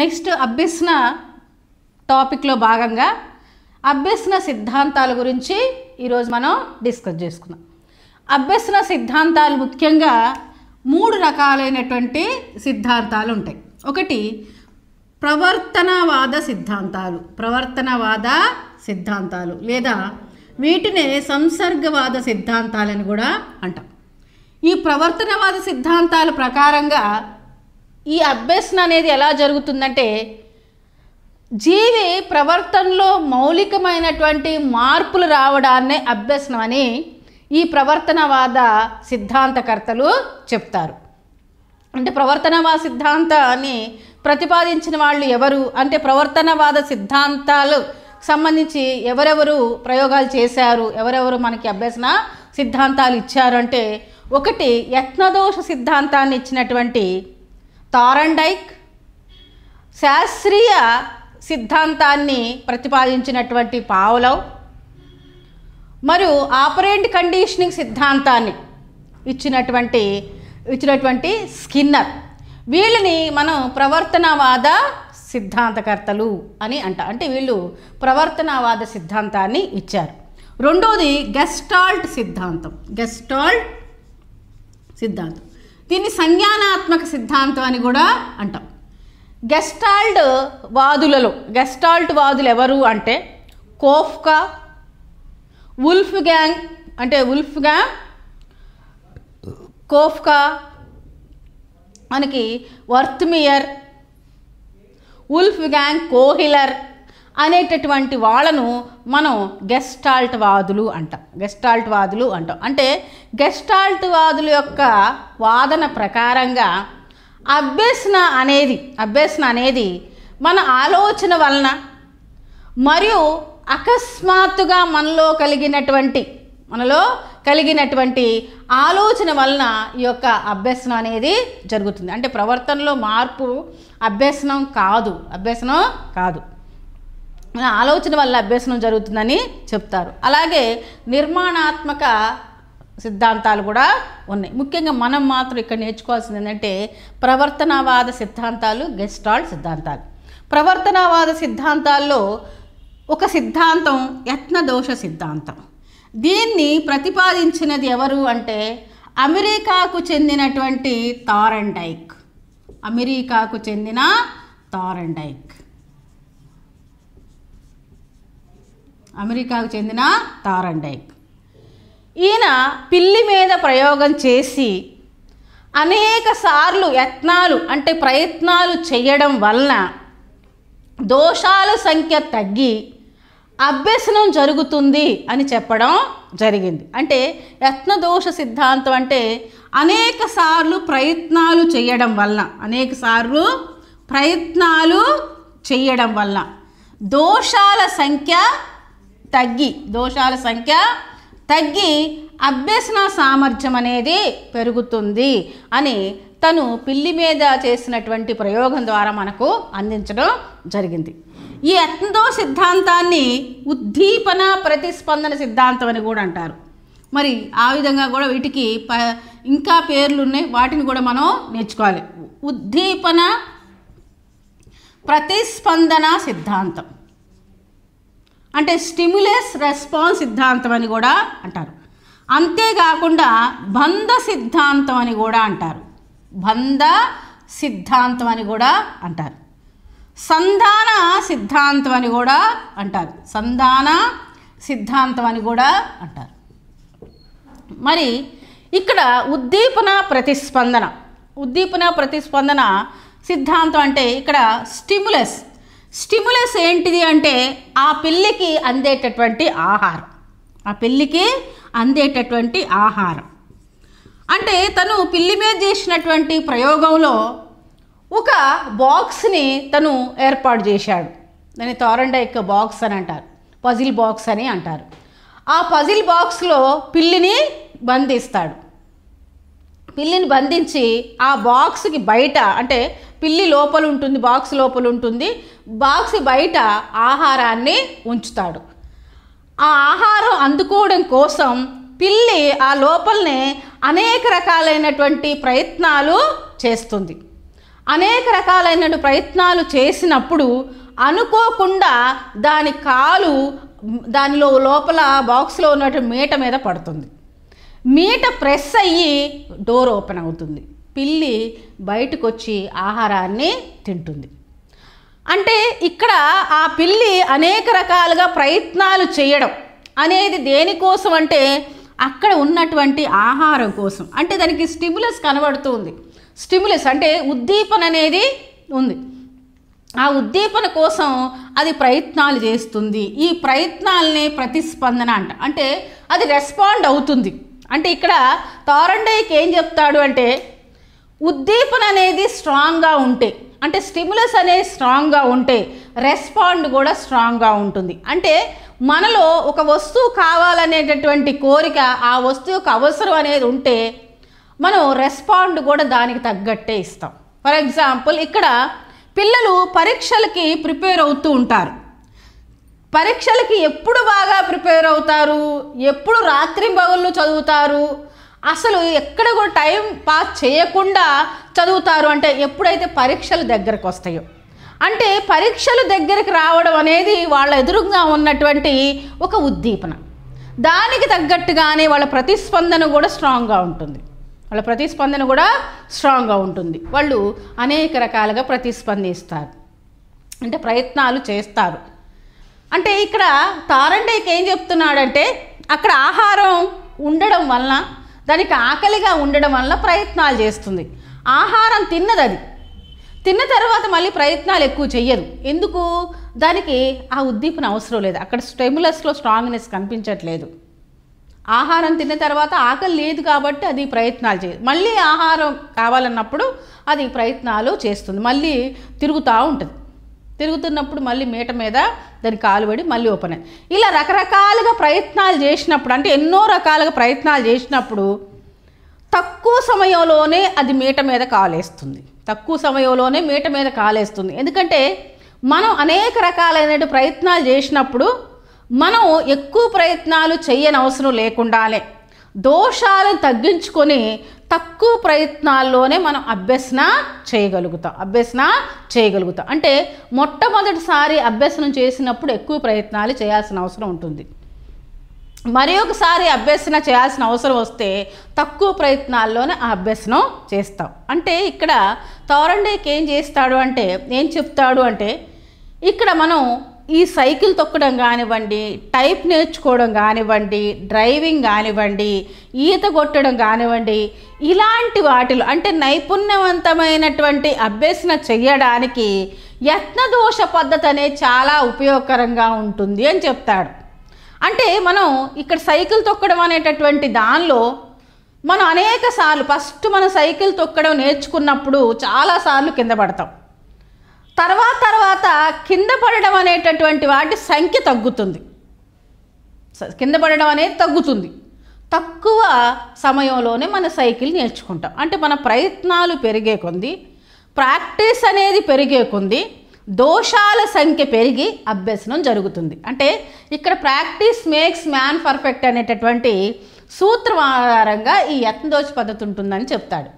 next అభ్యసన టాపిక్లో భాగంగా అభ్యసన సిద్ధాంతాల గురించి ఈరోజు మనం డిస్కస్ చేసుకుందాం అభ్యసన సిద్ధాంతాలు ముఖ్యంగా మూడు రకాలైనటువంటి సిద్ధాంతాలు ఉంటాయి ఒకటి ప్రవర్తనవాద సిద్ధాంతాలు ప్రవర్తనవాద సిద్ధాంతాలు లేదా వీటినే సంసర్గవాద సిద్ధాంతాలని కూడా అంటాం ఈ ప్రవర్తనవాద సిద్ధాంతాల ప్రకారంగా ఈ అభ్యసన అనేది ఎలా జరుగుతుందంటే జీవి ప్రవర్తనలో మౌలికమైనటువంటి మార్పులు రావడాన్నే అభ్యసనం అని ఈ ప్రవర్తనవాద సిద్ధాంతకర్తలు చెప్తారు అంటే ప్రవర్తనవాద సిద్ధాంతాన్ని ప్రతిపాదించిన వాళ్ళు ఎవరు అంటే ప్రవర్తనవాద సిద్ధాంతాలు సంబంధించి ఎవరెవరు ప్రయోగాలు చేశారు ఎవరెవరు మనకి అభ్యసన సిద్ధాంతాలు ఇచ్చారు అంటే ఒకటి యత్నదోష సిద్ధాంతాన్ని ఇచ్చినటువంటి తారండైక్ శాస్త్రీయ సిద్ధాంతాన్ని ప్రతిపాదించినటువంటి పావులవ్ మరియు ఆపరేంట్ కండిషనింగ్ సిద్ధాంతాన్ని ఇచ్చినటువంటి ఇచ్చినటువంటి స్కిన్నర్ వీళ్ళని మనం ప్రవర్తనవాద సిద్ధాంతకర్తలు అని అంట అంటే వీళ్ళు ప్రవర్తనవాద సిద్ధాంతాన్ని ఇచ్చారు రెండోది గెస్టాల్ట్ సిద్ధాంతం గెస్టాల్ట్ సిద్ధాంతం దీన్ని సంజ్ఞానాత్మక సిద్ధాంతం అని కూడా అంటాం గెస్టాల్డ్ వాదులలో గెస్టాల్ట్ వాదులు ఎవరు అంటే కోఫ్కా ఉల్ఫ్ గ్యాంగ్ అంటే ఉల్ఫ్ గ్యాంగ్ కోఫ్కా మనకి వర్త్మియర్ ఉల్ఫ్ గ్యాంగ్ కోహిలర్ అనేటటువంటి వాళ్ళను మనం గెస్టాల్ట్ వాదులు అంటాం గెస్టాల్ట్ వాదులు అంటాం అంటే గెస్టాల్ట్ వాదుల యొక్క వాదన ప్రకారంగా అభ్యసన అనేది అభ్యసన అనేది మన ఆలోచన వలన మరియు అకస్మాత్తుగా మనలో కలిగినటువంటి మనలో కలిగినటువంటి ఆలోచన వలన ఈ యొక్క అభ్యసనం అనేది జరుగుతుంది అంటే ప్రవర్తనలో మార్పు అభ్యసనం కాదు అభ్యసనం కాదు ఆలోచన వల్ల అభ్యసనం జరుగుతుందని చెప్తారు అలాగే నిర్మాణాత్మక సిద్ధాంతాలు కూడా ఉన్నాయి ముఖ్యంగా మనం మాత్రం ఇక్కడ నేర్చుకోవాల్సింది ఏంటంటే ప్రవర్తనవాద సిద్ధాంతాలు గెస్టాల్ సిద్ధాంతాలు ప్రవర్తనవాద సిద్ధాంతాల్లో ఒక సిద్ధాంతం యత్నదోష సిద్ధాంతం దీన్ని ప్రతిపాదించినది ఎవరు అంటే అమెరికాకు చెందినటువంటి తారండైక్ అమెరికాకు చెందిన తారండైక్ అమెరికాకు చెందిన తారండైక్ ఈయన పిల్లి మీద ప్రయోగం చేసి అనేక సార్లు యత్నాలు అంటే ప్రయత్నాలు చేయడం వలన దోషాల సంఖ్య తగ్గి అభ్యసనం జరుగుతుంది అని చెప్పడం జరిగింది అంటే యత్నదోష సిద్ధాంతం అంటే అనేక సార్లు ప్రయత్నాలు చేయడం వల్ల అనేక సార్లు ప్రయత్నాలు చేయడం వల్ల దోషాల సంఖ్య తగ్గి దోషాల సంఖ్య తగ్గి అభ్యసన సామర్థ్యం అనేది పెరుగుతుంది అని తను పిల్లి మీద చేసినటువంటి ప్రయోగం ద్వారా మనకు అందించడం జరిగింది ఈ అత్మదో సిద్ధాంతాన్ని ఉద్దీపన ప్రతిస్పందన సిద్ధాంతం అని కూడా అంటారు మరి ఆ విధంగా కూడా వీటికి ప ఇంకా పేర్లు ఉన్నాయి వాటిని కూడా మనం నేర్చుకోవాలి ఉద్దీపన ప్రతిస్పందన సిద్ధాంతం అంటే స్టిమ్యులస్ రెస్పాన్స్ సిద్ధాంతం అని కూడా అంటారు అంతేకాకుండా బంధ సిద్ధాంతం అని కూడా అంటారు బంధ సిద్ధాంతం అని కూడా అంటారు సంధాన సిద్ధాంతం అని కూడా అంటారు సంధాన సిద్ధాంతం అని కూడా అంటారు మరి ఇక్కడ ఉద్దీపన ప్రతిస్పందన ఉద్దీపన ప్రతిస్పందన సిద్ధాంతం అంటే ఇక్కడ స్టిములస్ స్టిములస్ ఏంటిది అంటే ఆ పిల్లికి అందేటటువంటి ఆహారం ఆ పిల్లికి అందేటటువంటి ఆహారం అంటే తను పిల్లి మీద చేసినటువంటి ప్రయోగంలో ఒక బాక్స్ని తను ఏర్పాటు చేశాడు దాన్ని తోరండ యొక్క బాక్స్ అని అంటారు పజిల్ బాక్స్ అని అంటారు ఆ పజిల్ బాక్స్లో పిల్లిని బంధిస్తాడు పిల్లిని బంధించి ఆ బాక్స్కి బయట అంటే పిల్లి లోపల ఉంటుంది బాక్స్ లోపల ఉంటుంది బాక్స్ బయట ఆహారాన్ని ఉంచుతాడు ఆ ఆహారం అందుకోవడం కోసం పిల్లి ఆ లోపలనే అనేక రకాలైనటువంటి ప్రయత్నాలు చేస్తుంది అనేక రకాలైన ప్రయత్నాలు చేసినప్పుడు అనుకోకుండా దాని కాలు దానిలో లోపల బాక్స్లో ఉన్నటువంటి మీట మీద పడుతుంది మీట ప్రెస్ అయ్యి డోర్ ఓపెన్ అవుతుంది పిల్లి బయటకు వచ్చి ఆహారాన్ని తింటుంది అంటే ఇక్కడ ఆ పిల్లి అనేక రకాలుగా ప్రయత్నాలు చేయడం అనేది దేనికోసం అంటే అక్కడ ఉన్నటువంటి ఆహారం కోసం అంటే దానికి స్టిమ్యులస్ కనబడుతుంది స్టిములస్ అంటే ఉద్దీపన అనేది ఉంది ఆ ఉద్దీపన కోసం అది ప్రయత్నాలు చేస్తుంది ఈ ప్రయత్నాలని ప్రతిస్పందన అంట అంటే అది రెస్పాండ్ అవుతుంది అంటే ఇక్కడ తారండయ్యకి ఏం చెప్తాడు అంటే ఉద్దీపన అనేది స్ట్రాంగ్గా ఉంటే అంటే స్టిములస్ అనేది స్ట్రాంగ్గా ఉంటే రెస్పాండ్ కూడా స్ట్రాంగ్గా ఉంటుంది అంటే మనలో ఒక వస్తువు కావాలనేటటువంటి కోరిక ఆ వస్తువుకు అవసరం అనేది ఉంటే మనం రెస్పాండ్ కూడా దానికి తగ్గట్టే ఇస్తాం ఫర్ ఎగ్జాంపుల్ ఇక్కడ పిల్లలు పరీక్షలకి ప్రిపేర్ అవుతూ ఉంటారు పరీక్షలకి ఎప్పుడు బాగా ప్రిపేర్ అవుతారు ఎప్పుడు రాత్రి పగుళ్ళు చదువుతారు అసలు ఎక్కడ కూడా టైం పాస్ చేయకుండా చదువుతారు అంటే ఎప్పుడైతే పరీక్షలు దగ్గరకు వస్తాయో అంటే పరీక్షలు దగ్గరికి రావడం అనేది వాళ్ళ ఎదురుగా ఉన్నటువంటి ఒక ఉద్దీపన దానికి తగ్గట్టుగానే వాళ్ళ ప్రతిస్పందన కూడా స్ట్రాంగ్గా ఉంటుంది వాళ్ళ ప్రతిస్పందన కూడా స్ట్రాంగ్గా ఉంటుంది వాళ్ళు అనేక రకాలుగా ప్రతిస్పందిస్తారు అంటే ప్రయత్నాలు చేస్తారు అంటే ఇక్కడ తారండేకి ఏం చెప్తున్నాడంటే అక్కడ ఆహారం ఉండడం వలన దానికి ఆకలిగా ఉండడం వల్ల ప్రయత్నాలు చేస్తుంది ఆహారం తిన్నది అది తిన్న తర్వాత మళ్ళీ ప్రయత్నాలు ఎక్కువ చెయ్యదు ఎందుకు దానికి ఆ ఉద్దీపన అవసరం లేదు అక్కడ స్టెమ్యులస్లో స్ట్రాంగ్నెస్ కనిపించట్లేదు ఆహారం తిన్న తర్వాత ఆకలి లేదు కాబట్టి అది ప్రయత్నాలు చేయదు మళ్ళీ ఆహారం కావాలన్నప్పుడు అది ప్రయత్నాలు చేస్తుంది మళ్ళీ తిరుగుతూ ఉంటుంది తిరుగుతున్నప్పుడు మళ్ళీ మీట మీద దాని కాలుబడి మళ్ళీ ఓపెన్ అయింది ఇలా రకరకాలుగా ప్రయత్నాలు చేసినప్పుడు అంటే ఎన్నో రకాలుగా ప్రయత్నాలు చేసినప్పుడు తక్కువ సమయంలోనే అది మీట మీద కాలేస్తుంది తక్కువ సమయంలోనే మీట మీద కాలేస్తుంది ఎందుకంటే మనం అనేక రకాలైన ప్రయత్నాలు చేసినప్పుడు మనం ఎక్కువ ప్రయత్నాలు చేయనవసరం లేకుండానే దోషాలను తగ్గించుకొని తక్కువ ప్రయత్నాల్లోనే మనం అభ్యసన చేయగలుగుతాం అభ్యసన చేయగలుగుతాం అంటే మొట్టమొదటిసారి అభ్యసనం చేసినప్పుడు ఎక్కువ ప్రయత్నాలు చేయాల్సిన అవసరం ఉంటుంది మరి ఒకసారి అభ్యసన చేయాల్సిన అవసరం వస్తే తక్కువ ప్రయత్నాల్లోనే ఆ అభ్యసనం చేస్తాం అంటే ఇక్కడ తోరండేకి ఏం చేస్తాడు అంటే ఏం చెప్తాడు అంటే ఇక్కడ మనం ఈ సైకిల్ తొక్కడం కానివ్వండి టైప్ నేర్చుకోవడం కానివ్వండి డ్రైవింగ్ కానివ్వండి ఈత కొట్టడం కానివ్వండి ఇలాంటి వాటిలో అంటే నైపుణ్యవంతమైనటువంటి అభ్యసన చెయ్యడానికి యత్నదోష పద్ధతి అనేది చాలా ఉపయోగకరంగా ఉంటుంది అని చెప్తాడు అంటే మనం ఇక్కడ సైకిల్ తొక్కడం అనేటటువంటి దానిలో మనం అనేక సార్లు ఫస్ట్ మనం సైకిల్ తొక్కడం నేర్చుకున్నప్పుడు చాలాసార్లు కింద పడతాం తర్వాత తర్వాత కింద పడడం అనేటటువంటి వాటి సంఖ్య తగ్గుతుంది కింద పడడం అనేది తగ్గుతుంది తక్కువ సమయంలోనే మన సైకిల్ నేర్చుకుంటాం అంటే మన ప్రయత్నాలు పెరిగే కొంది ప్రాక్టీస్ అనేది పెరిగే కొంది దోషాల సంఖ్య పెరిగి అభ్యసనం జరుగుతుంది అంటే ఇక్కడ ప్రాక్టీస్ మేక్స్ మ్యాన్ పర్ఫెక్ట్ అనేటటువంటి సూత్రం ఆధారంగా ఈ యత్నదోష పద్ధతి ఉంటుందని చెప్తాడు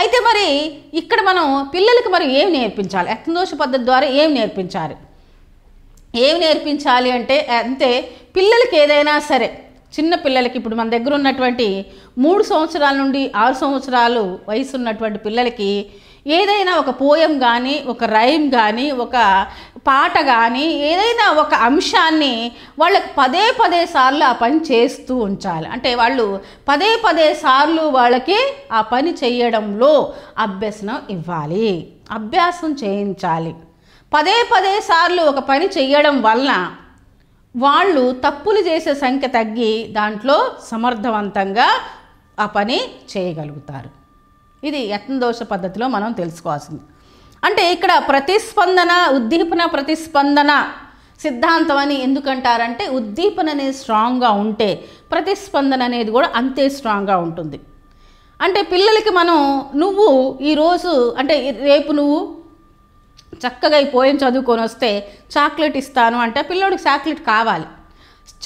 అయితే మరి ఇక్కడ మనం పిల్లలకి మరి ఏం నేర్పించాలి యత్నదోష పద్ధతి ద్వారా ఏం నేర్పించాలి ఏమి నేర్పించాలి అంటే అంతే పిల్లలకి ఏదైనా సరే చిన్న పిల్లలకి ఇప్పుడు మన దగ్గర ఉన్నటువంటి మూడు సంవత్సరాల నుండి ఆరు సంవత్సరాలు వయసు ఉన్నటువంటి పిల్లలకి ఏదైనా ఒక పోయం కానీ ఒక రైమ్ కానీ ఒక పాట కానీ ఏదైనా ఒక అంశాన్ని వాళ్ళకి పదే పదే సార్లు ఆ పని చేస్తూ ఉంచాలి అంటే వాళ్ళు పదే పదే సార్లు వాళ్ళకి ఆ పని చేయడంలో అభ్యసనం ఇవ్వాలి అభ్యాసం చేయించాలి పదే పదే సార్లు ఒక పని చేయడం వలన వాళ్ళు తప్పులు చేసే సంఖ్య తగ్గి దాంట్లో సమర్థవంతంగా ఆ పని చేయగలుగుతారు ఇది యత్నదోష పద్ధతిలో మనం తెలుసుకోవాల్సింది అంటే ఇక్కడ ప్రతిస్పందన ఉద్దీపన ప్రతిస్పందన సిద్ధాంతం అని ఎందుకంటారంటే ఉద్దీపన అనేది స్ట్రాంగ్గా ఉంటే ప్రతిస్పందన అనేది కూడా అంతే స్ట్రాంగ్గా ఉంటుంది అంటే పిల్లలకి మనం నువ్వు ఈరోజు అంటే రేపు నువ్వు చక్కగా ఈ పోయం చదువుకొని వస్తే చాక్లెట్ ఇస్తాను అంటే పిల్లోడికి చాక్లెట్ కావాలి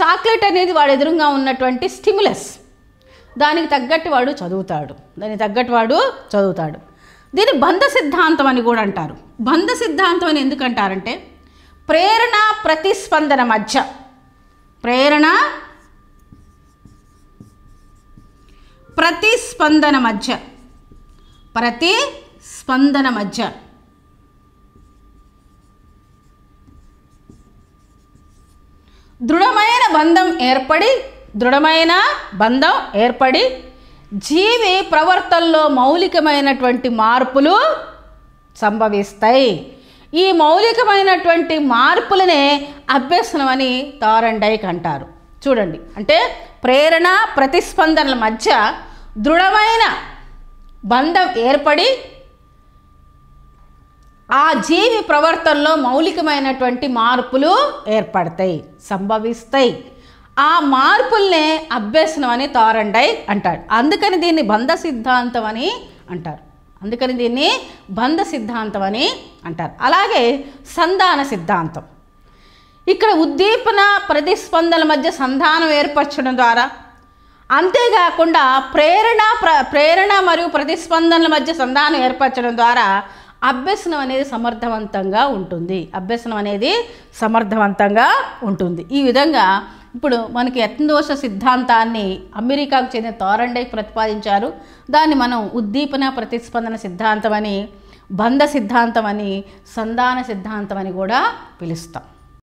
చాక్లెట్ అనేది వాడు ఎదురుగా ఉన్నటువంటి స్టిములస్ దానికి తగ్గట్టు వాడు చదువుతాడు దానికి తగ్గట్టు వాడు చదువుతాడు దీన్ని బంధ సిద్ధాంతం అని కూడా అంటారు బంధ సిద్ధాంతం అని ఎందుకంటారంటే ప్రేరణ ప్రతిస్పందన మధ్య ప్రేరణ ప్రతిస్పందన మధ్య ప్రతి స్పందన మధ్య దృఢమైన బంధం ఏర్పడి దృఢమైన బంధం ఏర్పడి జీవి ప్రవర్తనలో మౌలికమైనటువంటి మార్పులు సంభవిస్తాయి ఈ మౌలికమైనటువంటి మార్పులనే అభ్యసనం అని తారండైక్ అంటారు చూడండి అంటే ప్రేరణ ప్రతిస్పందనల మధ్య దృఢమైన బంధం ఏర్పడి ఆ జీవి ప్రవర్తనలో మౌలికమైనటువంటి మార్పులు ఏర్పడతాయి సంభవిస్తాయి ఆ మార్పుల్నే అభ్యసనం అని తారండై అంటాడు అందుకని దీన్ని బంధ సిద్ధాంతం అని అంటారు అందుకని దీన్ని బంధ సిద్ధాంతం అని అంటారు అలాగే సంధాన సిద్ధాంతం ఇక్కడ ఉద్దీపన ప్రతిస్పందన మధ్య సంధానం ఏర్పరచడం ద్వారా అంతేకాకుండా ప్రేరణ ప్ర ప్రేరణ మరియు ప్రతిస్పందనల మధ్య సంధానం ఏర్పరచడం ద్వారా అభ్యసనం అనేది సమర్థవంతంగా ఉంటుంది అభ్యసనం అనేది సమర్థవంతంగా ఉంటుంది ఈ విధంగా ఇప్పుడు మనకి యత్నదోష సిద్ధాంతాన్ని అమెరికాకు చెందిన థారండై ప్రతిపాదించారు దాన్ని మనం ఉద్దీపన ప్రతిస్పందన సిద్ధాంతం అని బంధ సిద్ధాంతం అని సంధాన సిద్ధాంతం అని కూడా పిలుస్తాం